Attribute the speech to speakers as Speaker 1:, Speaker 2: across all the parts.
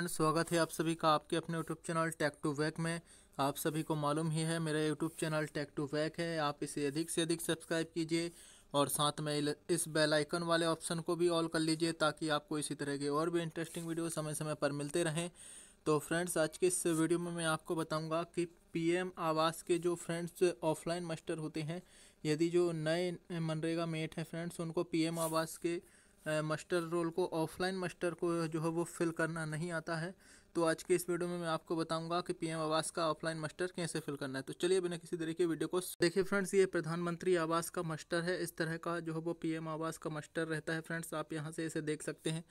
Speaker 1: friends स्वागत है आप सभी का आपके अपने यूट्यूब चैनल टेक टू वैक में आप सभी को मालूम ही है मेरा यूट्यूब चैनल टेक टू वैक है आप इसे अधिक से अधिक सब्सक्राइब कीजिए और साथ में इस बेल आइकन वाले ऑप्शन को भी ऑल कर लीजिए ताकि आपको इसी तरह के और भी इंटरेस्टिंग वीडियो समय समय पर मिलते रहें तो फ्रेंड्स आज के इस वीडियो में मैं आपको बताऊँगा कि पी आवास के जो फ्रेंड्स ऑफलाइन मास्टर होते हैं यदि जो नए मनरेगा मेट हैं फ्रेंड्स उनको पी आवास के मस्टर रोल को ऑफलाइन मस्टर को जो है वो फिल करना नहीं आता है तो आज के इस वीडियो में मैं आपको बताऊंगा कि पीएम आवास का ऑफलाइन मस्टर कैसे फिल करना है तो चलिए बिना किसी तरीके वीडियो को देखिए फ्रेंड्स ये प्रधानमंत्री आवास का मस्टर है इस तरह का जो है वो पीएम आवास का मस्टर रहता है फ्रेंड्स आप यहाँ से इसे देख सकते हैं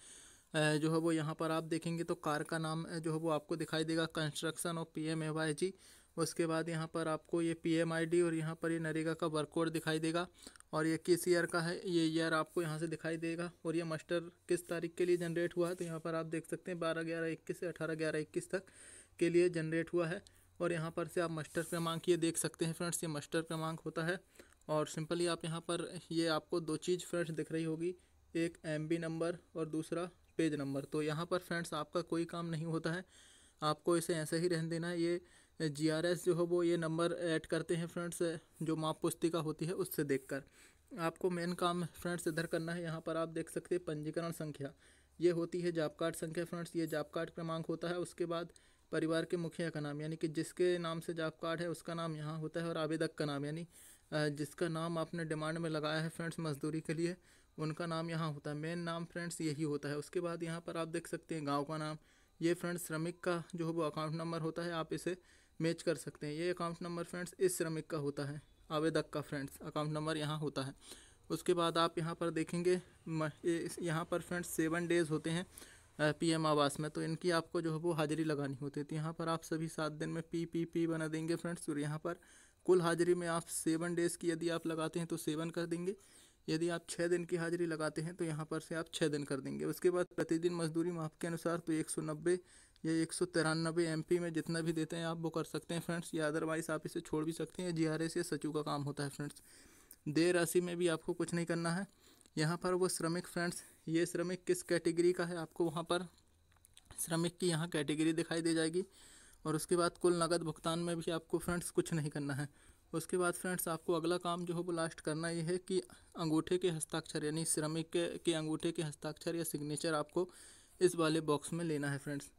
Speaker 1: जो है वो यहाँ पर आप देखेंगे तो कार का नाम जो है वो आपको दिखाई देगा construction of P M G उसके बाद यहाँ पर आपको ये पी एम आई डी और यहाँ पर ये नरेगा का वर्क कोड दिखाई देगा और ये किस ईयर का है ये ईयर आपको यहाँ से दिखाई देगा और ये मास्टर किस तारीख के लिए जनरेट हुआ है तो यहाँ पर आप देख सकते हैं बारह ग्यारह इक्कीस से अठारह ग्यारह इक्कीस तक के लिए जनरेट हुआ है और यहाँ पर से आप मास्टर क्रमांक ये देख सकते हैं फ्रेंड्स ये मास्टर क्रमांक होता है और सिंपली आप यहाँ पर ये आपको दो चीज़ फ्रेंड्स दिख रही होगी एक एम नंबर और दूसरा पेज नंबर तो यहाँ पर फ्रेंड्स आपका कोई काम नहीं होता है आपको इसे ऐसे ही रहने देना है ये जीआरएस जो है वो ये नंबर ऐड करते हैं फ्रेंड्स जो माप पुस्तिका होती है उससे देखकर आपको मेन काम फ्रेंड्स इधर करना है यहाँ पर आप देख सकते हैं पंजीकरण संख्या ये होती है जाप कार्ड संख्या फ्रेंड्स ये जाप कार्ड क्रमांक होता है उसके बाद परिवार के मुखिया का नाम यानी कि जिसके नाम से जाप कार्ड है उसका नाम यहाँ होता है और आवेदक का नाम यानी जिसका नाम आपने डिमांड में लगाया है फ्रेंड्स मजदूरी के लिए उनका नाम यहाँ होता है मेन नाम फ्रेंड्स यही होता है उसके बाद यहाँ पर आप देख सकते हैं गाँव का नाम ये फ्रेंड्स श्रमिक का जो है वो अकाउंट नंबर होता है आप इसे मैच कर सकते हैं ये अकाउंट नंबर फ्रेंड्स इस श्रमिक का होता है आवेदक का फ्रेंड्स अकाउंट नंबर यहाँ होता है उसके बाद आप यहाँ पर देखेंगे यहाँ पर फ्रेंड्स सेवन डेज़ होते हैं पीएम आवास में तो इनकी आपको जो है वो हाजिरी लगानी होती है तो यहाँ पर आप सभी सात दिन में पी पी पी बना देंगे फ्रेंड्स और यहाँ पर कुल हाजिरी में आप सेवन डेज़ की यदि आप लगाते हैं तो सेवन कर देंगे यदि आप छः दिन की हाजिरी लगाते हैं तो यहाँ पर से आप छः दिन कर देंगे उसके बाद प्रतिदिन मजदूरी माफ के अनुसार तो एक सौ नब्बे या एक सौ तिरानबे एम में जितना भी देते हैं आप वो कर सकते हैं फ्रेंड्स या अदरवाइज़ आप इसे छोड़ भी सकते हैं जी आर एस या सचू का काम होता है फ्रेंड्स दे राशि में भी आपको कुछ नहीं करना है यहाँ पर वो श्रमिक फ्रेंड्स ये श्रमिक किस कैटेगरी का है आपको वहाँ पर श्रमिक की यहाँ कैटेगरी दिखाई दे जाएगी और उसके बाद कुल नगद भुगतान में भी आपको फ्रेंड्स कुछ नहीं करना है उसके बाद फ्रेंड्स आपको अगला काम जो है वो लास्ट करना ये है कि अंगूठे के हस्ताक्षर यानी श्रमिक के, के अंगूठे के हस्ताक्षर या सिग्नेचर आपको इस वाले बॉक्स में लेना है फ्रेंड्स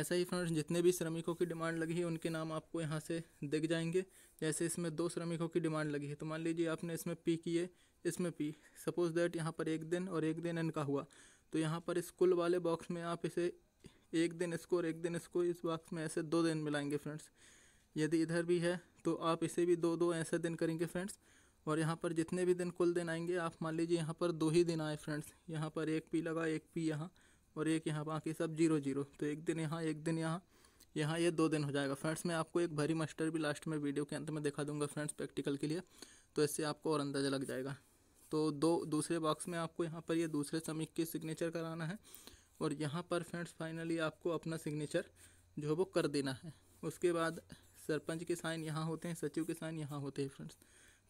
Speaker 1: ऐसा ही फ्रेंड्स जितने भी श्रमिकों की डिमांड लगी है उनके नाम आपको यहाँ से दिख जाएंगे जैसे इसमें दो श्रमिकों की डिमांड लगी है तो मान लीजिए आपने इसमें पी किए इसमें पी सपोज़ दैट यहाँ पर एक दिन और एक दिन इनका हुआ तो यहाँ पर इस कुल वाले बॉक्स में आप इसे एक दिन इसको और एक दिन इसको इस बॉक्स में ऐसे दो दिन मिलाएंगे फ्रेंड्स यदि इधर भी है तो आप इसे भी दो दो ऐसे दिन करेंगे फ्रेंड्स और यहाँ पर जितने भी दिन कुल दिन आएंगे आप मान लीजिए यहाँ पर दो ही दिन आए फ्रेंड्स यहाँ पर एक पी लगा एक पी यहाँ और एक यहाँ बाकी सब जीरो जीरो तो एक दिन यहाँ एक दिन यहाँ यहाँ ये यह दो दिन हो जाएगा फ्रेंड्स मैं आपको एक भरी मस्टर भी लास्ट में वीडियो के अंत में दिखा दूंगा फ्रेंड्स प्रैक्टिकल के लिए तो इससे आपको और अंदाज़ा लग जाएगा तो दो दूसरे बॉक्स में आपको यहाँ पर ये यह दूसरे समीक की सिग्नेचर कराना है और यहाँ पर फ्रेंड्स फाइनली आपको अपना सिग्नेचर जो है वो कर देना है उसके बाद सरपंच के साइन यहाँ होते हैं सचिव के साइन यहाँ होते हैं फ्रेंड्स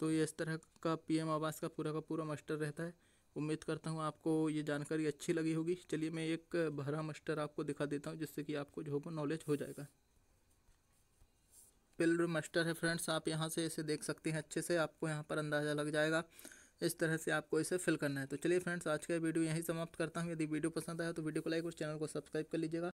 Speaker 1: तो ये इस तरह का पीएम आवास का पूरा का पूरा मस्टर रहता है उम्मीद करता हूँ आपको ये जानकारी अच्छी लगी होगी चलिए मैं एक भरा मस्टर आपको दिखा देता हूँ जिससे कि आपको जो नॉलेज हो जाएगा पिल्ड मस्टर है फ्रेंड्स आप यहाँ से इसे देख सकते हैं अच्छे से आपको यहाँ पर अंदाज़ा लग जाएगा इस तरह से आपको इसे फिल करना है तो चलिए फ्रेंड्स आज का वीडियो यहीं समाप्त करता हूँ यदि वीडियो पसंद आया तो वीडियो को लाइक और चैनल को सब्सक्राइब कर लीजिएगा